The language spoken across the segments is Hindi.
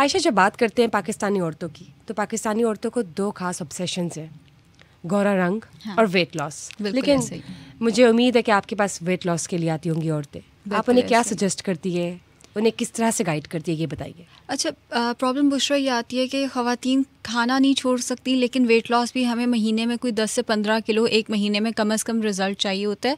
आयशा जब बात करते हैं पाकिस्तानी औरतों की तो पाकिस्तानी औरतों को दो खास ऑब्सेशंस हैं गौरा रंग हाँ, और वेट लॉस लेकिन मुझे उम्मीद है कि आपके पास वेट लॉस के लिए आती होंगी औरतें आप उन्हें क्या सजेस्ट करती है उन्हें किस तरह से गाइड करती है ये बताइए अच्छा प्रॉब्लम बुशरा ये आती है कि खातन खाना नहीं छोड़ सकती लेकिन वेट लॉस भी हमें महीने में कोई 10 से 15 किलो एक महीने में कम अज़ कम रिज़ल्ट चाहिए होता है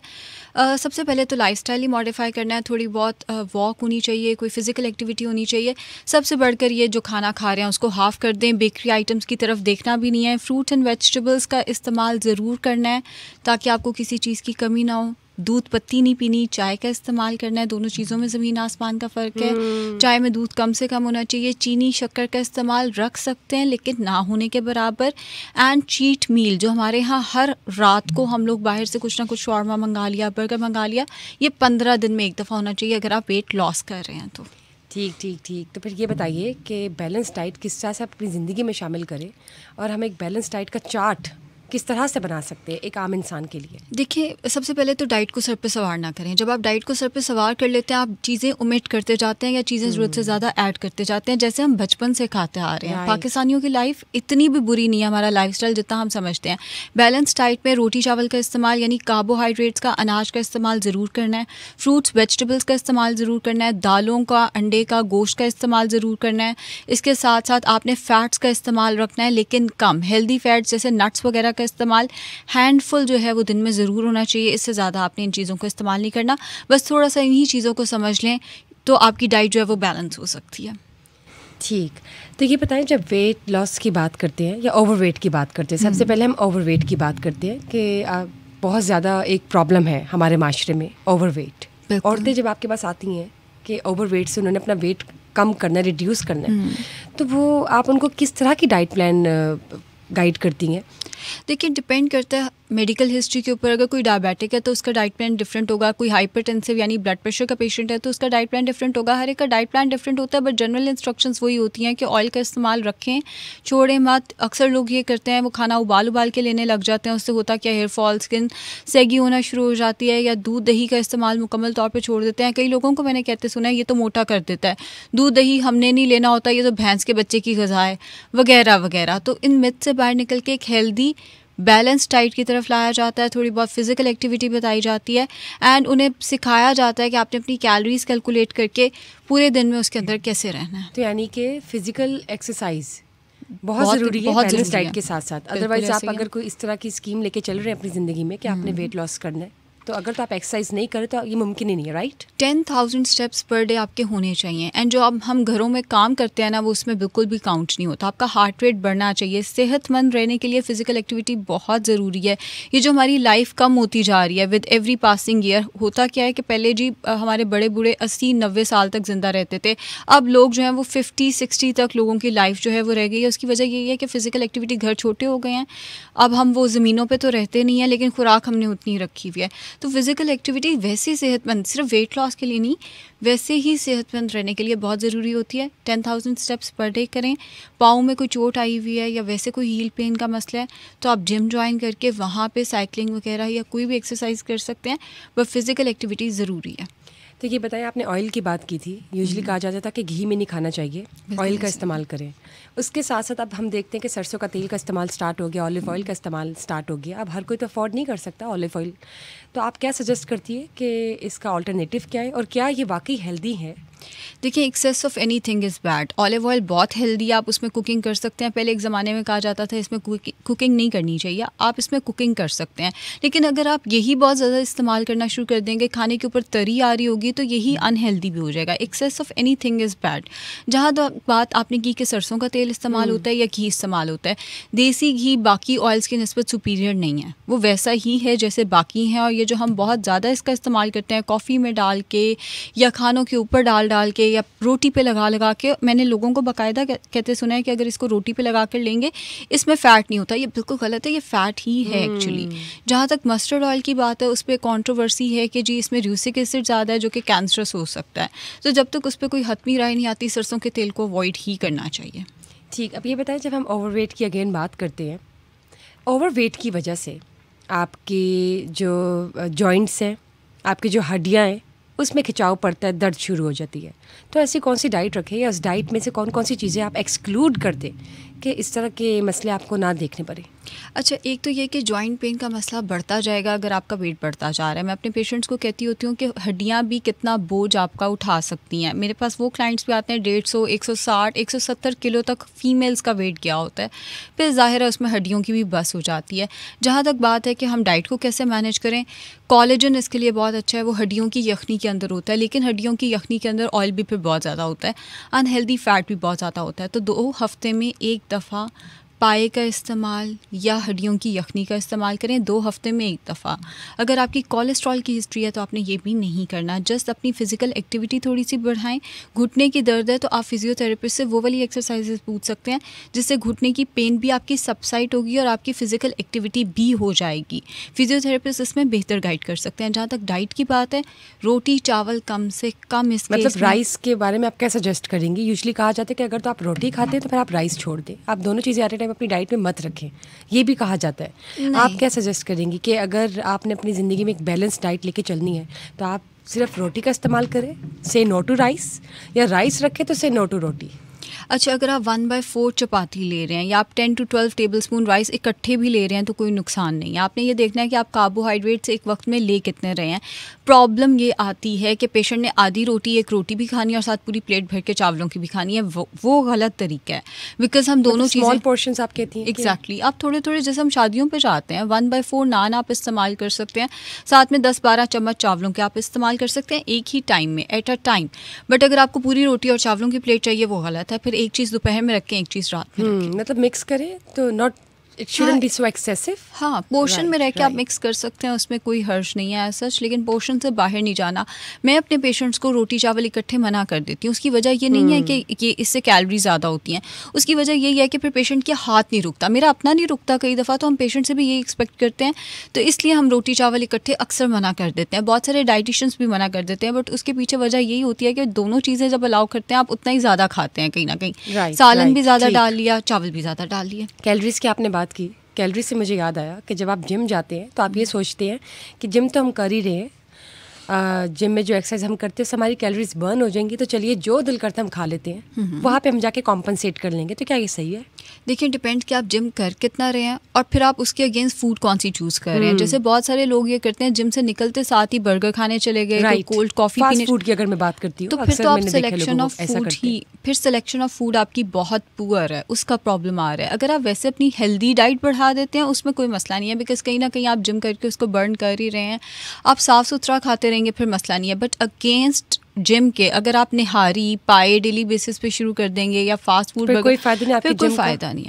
आ, सबसे पहले तो लाइफ ही मॉडिफाई करना है थोड़ी बहुत वॉक होनी चाहिए कोई फ़िज़िकल एक्टिविटी होनी चाहिए सबसे बढ़कर ये जो खाना खा रहे हैं उसको हाफ़ कर दें बेकरी आइटम्स की तरफ देखना भी नहीं है फ्रूट एंड वेजिटेबल्स का इस्तेमाल ज़रूर करना है ताकि आपको किसी चीज़ की कमी ना हो दूध पत्ती नहीं पीनी चाय का इस्तेमाल करना है दोनों चीज़ों में ज़मीन आसमान का फ़र्क है हम्म। चाय में दूध कम से कम होना चाहिए चीनी शक्कर का इस्तेमाल रख सकते हैं लेकिन ना होने के बराबर एंड चीट मील जो हमारे यहाँ हर रात को हम लोग बाहर से कुछ ना कुछ शॉर्मा मंगा लिया बर्गर मंगा लिया ये पंद्रह दिन में एक दफ़ा होना चाहिए अगर आप वेट लॉस कर रहे हैं तो ठीक ठीक ठीक तो फिर ये बताइए कि बैलेंस डाइट किस तरह से अपनी ज़िंदगी में शामिल करें और हम एक बैलेंस डाइट का चार्ट किस तरह से बना सकते हैं एक आम इंसान के लिए देखिए सबसे पहले तो डाइट को सर पे सवार ना करें जब आप डाइट को सर पे सवार कर लेते हैं आप चीज़ें उमेट करते जाते हैं या चीज़ें हम्म। ज़रूरत से ज़्यादा ऐड करते जाते हैं जैसे हम बचपन से खाते आ रहे हैं पाकिस्तानियों की लाइफ इतनी भी बुरी नहीं है हमारा लाइफ जितना हम समझते हैं बैलेंस डाइट में रोटी चावल का इस्तेमाल यानी कार्बोहाइड्रेट्स का अनाज का इस्तेमाल ज़रूर करना है फ्रूट्स वेजिटेबल्स का इस्तेमाल ज़रूर करना है दालों का अंडे का गोश्त का इस्तेमाल ज़रूर करना है इसके साथ साथ आपने फैट्स का इस्तेमाल रखना है लेकिन कम हेल्दी फैट्स जैसे नट्स वगैरह का इस्तेमाल हैंडफुल जो है वो दिन में ज़रूर होना चाहिए इससे ज़्यादा आपने इन चीज़ों को इस्तेमाल नहीं करना बस थोड़ा सा इन्हीं चीज़ों को समझ लें तो आपकी डाइट जो है वो बैलेंस हो सकती है ठीक तो ये बताएं जब वेट लॉस की बात करते हैं या ओवरवेट की बात करते हैं सबसे हम्म। पहले हम ओवरवेट की बात करते हैं कि बहुत ज़्यादा एक प्रॉब्लम है हमारे माशरे में ओवरवेट औरतें जब आपके पास आती हैं कि ओवरवेट से उन्होंने अपना वेट कम करना रिड्यूस करना है हम्म। तो वो आप उनको किस तरह की डाइट प्लान गाइड करती हैं देखिए डिपेंड करता है मेडिकल हिस्ट्री के ऊपर अगर कोई डायबिटिक है तो उसका डाइट प्लान डिफरेंट होगा कोई हाइपरटेंसिव यानी ब्लड प्रेशर का पेशेंट है तो उसका डाइट प्लान डिफरेंट होगा हर एक का डाइट प्लान डिफरेंट होता है बट जनरल इंस्ट्रक्शंस वही होती हैं कि ऑयल का इस्तेमाल रखें छोड़ें मत अक्सर लोग ये करते हैं वो खाना उबाल उबाल के लेने लग जाते हैं उससे होता क्या हेयर फॉल स्किन सैगी होना शुरू हो जाती है या दूध दही का इस्तेमाल मुकम्मल तौर पर छोड़ देते हैं कई लोगों को मैंने कहते सुना है ये तो मोटा कर देता है दूध दही हमने नहीं लेना होता ये तो भैंस के बच्चे की गज़ा है वगैरह वगैरह तो इन मिथ से बाहर निकल के एक हेल्दी बैलेंस डाइट की तरफ लाया जाता है थोड़ी बहुत फिज़िकल एक्टिविटी बताई जाती है एंड उन्हें सिखाया जाता है कि आपने अपनी कैलोरीज कैलकुलेट करके पूरे दिन में उसके अंदर कैसे रहना है तो यानी कि फिज़िकल एक्सरसाइज बहुत ज़रूरी है बैलेंस डाइट के साथ साथ अदरवाइज आप अगर कोई इस तरह की स्कीम लेके चल रहे हैं अपनी ज़िंदगी में कि आपने वेट हम्म। लॉस करना है तो अगर तो आप एक्सरसाइज नहीं करें तो ये मुमकिन ही नहीं है right ten thousand steps per day आपके होने चाहिए एंड जो अब हम घरों में काम करते हैं ना वो उसमें बिल्कुल भी काउंट नहीं होता आपका हार्ट रेट बढ़ना चाहिए सेहतमंद रहने के लिए फिजिकल एक्टिविटी बहुत ज़रूरी है ये जो हमारी लाइफ कम होती जा रही है विद एवरी पासिंग ईयर होता क्या है कि पहले जी हमारे बड़े बूढ़े अस्सी नब्बे साल तक ज़िंदा रहते थे अब लोग जो हैं वो फिफ्टी सिक्सटी तक लोगों की लाइफ जो है वो रह गई है उसकी वजह यही है कि फ़िज़िकल एक्टिविटी घर छोटे हो गए हैं अब हम वो ज़मीनों पर तो रहते नहीं हैं लेकिन खुराक हमने उतनी रखी हुई है तो फिज़िकल एक्टिविटी वैसे सेहतमंद सिर्फ वेट लॉस के लिए नहीं वैसे ही सेहतमंद रहने के लिए बहुत ज़रूरी होती है ten thousand steps per day करें पाँव में कोई चोट आई हुई है या वैसे कोई हील पेन का मसला है तो आप जिम ज्वाइन करके वहाँ पर साइकिलिंग वगैरह या कोई भी एक्सरसाइज कर सकते हैं बट फिज़िकल एक्टिविटी ज़रूरी है तो ये बताइए आपने ऑयल की बात की थी यूजली हम्म। कहा जाता था कि घी में नहीं खाना चाहिए ऑयल का इस्तेमाल करें उसके साथ साथ अब हम देखते हैं कि सरसों का तेल का इस्तेमाल स्टार्ट हो गया ऑलिव ऑयल का इस्तेमाल स्टार्ट हो गया अब हर कोई तो अफोर्ड नहीं कर सकता ऑलिव ऑयल तो आप क्या सजेस्ट करती है कि इसका ऑल्टरनेटिव क्या है और क्या ये वाकई हेल्दी है देखिए excess of anything is bad olive oil बहुत हेल्दी आप उसमें कुकिंग कर सकते हैं पहले एक ज़माने में कहा जाता था इसमें कुकिंग नहीं करनी चाहिए आप इसमें कुकिंग कर सकते हैं लेकिन अगर आप यही बहुत ज़्यादा इस्तेमाल करना शुरू कर देंगे खाने के ऊपर तरी आ रही होगी तो यही अनहेल्दी हम्म। भी हो जाएगा excess of anything is bad जहाँ बात आपने की कि सरसों का तेल इस्तेमाल हम्म। होता है या घी इस्तेमाल होता है देसी घी बाकी ऑयल्स की नस्बत सुपीरियर नहीं है वो वैसा ही है जैसे बाकी हैं और ये जो हम बहुत ज़्यादा इसका इस्तेमाल करते हैं कॉफ़ी में डाल के या खानों के ऊपर डाल डाल के या रोटी पे लगा लगा के मैंने लोगों को बाकायदा कहते सुना है कि अगर इसको रोटी पे लगा कर लेंगे इसमें फ़ैट नहीं होता ये बिल्कुल गलत है ये फ़ैट ही है एक्चुअली हम्म। जहाँ तक मस्टर्ड ऑयल की बात है उस पर कॉन्ट्रोवर्सी है कि जी इसमें रूसिक एसिड ज़्यादा है जो कि कैंसरस हो सकता है तो जब तक उस पर कोई हतमी राय नहीं आती सरसों के तेल को अवॉइड ही करना चाहिए ठीक अब ये बताएं जब हम ओवरवेट की अगेन बात करते हैं ओवरवेट की वजह से आपके जो जॉइंट्स हैं आपकी जो हड्डियाँ हैं उसमें खिंचाव पड़ता है दर्द शुरू हो जाती है तो ऐसी कौन सी डाइट रखें या उस डाइट में से कौन कौन सी चीज़ें आप एक्सक्लूड कर दें कि इस तरह के मसले आपको ना देखने पड़े अच्छा एक तो ये कि जॉइंट पेन का मसला बढ़ता जाएगा अगर आपका वेट बढ़ता जा रहा है मैं अपने पेशेंट्स को कहती होती हूँ कि हड्डियाँ भी कितना बोझ आपका उठा सकती हैं मेरे पास वो क्लाइंट्स भी आते हैं डेढ़ सौ एक सौ साठ एक सौ सत्तर किलो तक फ़ीमेल्स का वेट गया होता है फिर ज़ाहिर है उसमें हड्डियों की भी बस हो जाती है जहाँ तक बात है कि हम डाइट को कैसे मैनेज करें कॉलेजन इसके लिए बहुत अच्छा है वो हड्डियों की यखनी के अंदर होता है लेकिन हड्डियों की यखनी के अंदर ऑयल भी फिर बहुत ज़्यादा होता है अनहेल्दी फ़ैट भी बहुत ज़्यादा होता है तो दो हफ्ते में एक تافهه पाए का इस्तेमाल या हड्डियों की यखनी का इस्तेमाल करें दो हफ्ते में एक दफ़ा अगर आपकी कोलेस्ट्रॉल की हिस्ट्री है तो आपने ये भी नहीं करना जस्ट अपनी फ़िज़िकल एक्टिविटी थोड़ी सी बढ़ाएं घुटने की दर्द है तो आप फिजियोथेरेपिस्ट से वो वाली एक्सरसाइजेस पूछ सकते हैं जिससे घुटने की पेन भी आपकी सबसाइट होगी और आपकी फ़िज़िकल एक्टिविटी भी हो जाएगी फिजियोथेरेपिस्ट इसमें बेहतर गाइड कर सकते हैं जहाँ तक डाइट की बात है रोटी चावल कम से कम इस मतलब राइस के बारे में आप क्या सजेस्ट करेंगे यूजली कहा जाता है कि अगर तो आप रोटी खाते हैं तो फिर आप राइस छोड़ दें आप दोनों चीज़ें टाइम अपनी डाइट में मत रखें ये भी कहा जाता है आप क्या सजेस्ट करेंगी कि अगर आपने अपनी ज़िंदगी में एक बैलेंस डाइट लेके चलनी है तो आप सिर्फ रोटी का इस्तेमाल करें से नो टू राइस या राइस रखें तो से नो टू रोटी अच्छा अगर आप वन बाय फोर चपाती ले रहे हैं या आप ten to twelve tablespoon rice इकट्ठे भी ले रहे हैं तो कोई नुकसान नहीं है आपने ये देखना है कि आप कार्बोहाइड्रेट्स एक वक्त में ले कितने रहे हैं प्रॉब्लम ये आती है कि पेशेंट ने आधी रोटी एक रोटी भी खानी है और साथ पूरी प्लेट भर के चावलों की भी खानी है वो, वो गलत तरीका है बिकॉज हम दोनों चीज़ें पोर्शन आप कहती हैं एग्जैक्टली आप थोड़े थोड़े जैसे हम शादियों पर जाते हैं वन बाई फोर नान आप इस्तेमाल कर सकते हैं साथ में दस बारह चम्मच चावलों के आप इस्तेमाल कर सकते हैं एक ही टाइम में एट अ टाइम बट अगर आपको पूरी रोटी और चावलों की प्लेट चाहिए वो गलत जाता है फिर एक चीज़ दोपहर में रखें एक चीज़ रात में हम्म, मतलब मिक्स करें तो not it shouldn't be so excessive हाँ, हाँ पोर्शन right, में रह के right. आप मिक्स कर सकते हैं उसमें कोई हर्ष नहीं है सच लेकिन पोर्शन से बाहर नहीं जाना मैं अपने पेशेंट्स को रोटी चावल इकट्ठे मना कर देती हूँ उसकी वजह ये hmm. नहीं है कि ये हम्म। इससे कैलरी ज़्यादा होती हैं उसकी वजह यही है कि फिर पेशेंट के हाथ नहीं रुकता मेरा अपना नहीं रुकता कई दफ़ा तो हम पेशेंट से भी ये एक्सपेक्ट करते हैं तो इसलिए हम रोटी चावल इकट्ठे अक्सर मना कर देते हैं बहुत सारे डाइटिशन्स भी मना कर देते हैं बट उसके पीछे वजह यही होती है कि दोनों चीज़ें जब अलाउ करते हैं आप उतना ही ज़्यादा खाते हैं कहीं ना कहीं सालन भी ज़्यादा डाल लिया चावल भी ज़्यादा डाल लिया कैलरीज की आपने बात बात की कैलरी से मुझे याद आया कि जब आप जिम जाते हैं तो आप ये सोचते हैं कि जिम तो हम कर ही रहे हैं जिम में जो एक्सरसाइज हम करते हैं हमारी कैलोरीज बर्न हो जाएंगी तो चलिए जो दिल करता हम खा लेते हैं हम्म, हम्म। वहाँ पे हम जाके कॉम्पनसेट कर लेंगे तो क्या ये सही है देखिए डिपेंड कि आप जिम कर कितना रहे हैं और फिर आप उसके अगेंस्ट फूड कौन सी चूज कर रहे हैं हम्म। जैसे बहुत सारे लोग ये करते हैं जिम से निकलते साथ ही बर्गर खाने चले गए कोल्ड कॉफी फूड की अगर मैं बात करती हूँ तो फिर तो आप सिलेक्शन ऑफ फूड ही फिर सिलेक्शन ऑफ फूड आपकी बहुत पुअर है उसका प्रॉब्लम आ रहा है अगर आप वैसे अपनी हेल्दी डाइट बढ़ा देते हैं उसमें कोई मसला नहीं है बिकॉज कहीं ना कहीं आप जिम करके उसको बर्न कर ही रहे हैं आप साफ़ सुथरा खाते रहेंगे फिर मसला नहीं है बट अगेंस्ट जिम के अगर आप निहारी पाए डेली बेसिस पे शुरू कर देंगे या फास्ट फूड कोई फायदा नहीं कोई फ़ायदा नहीं है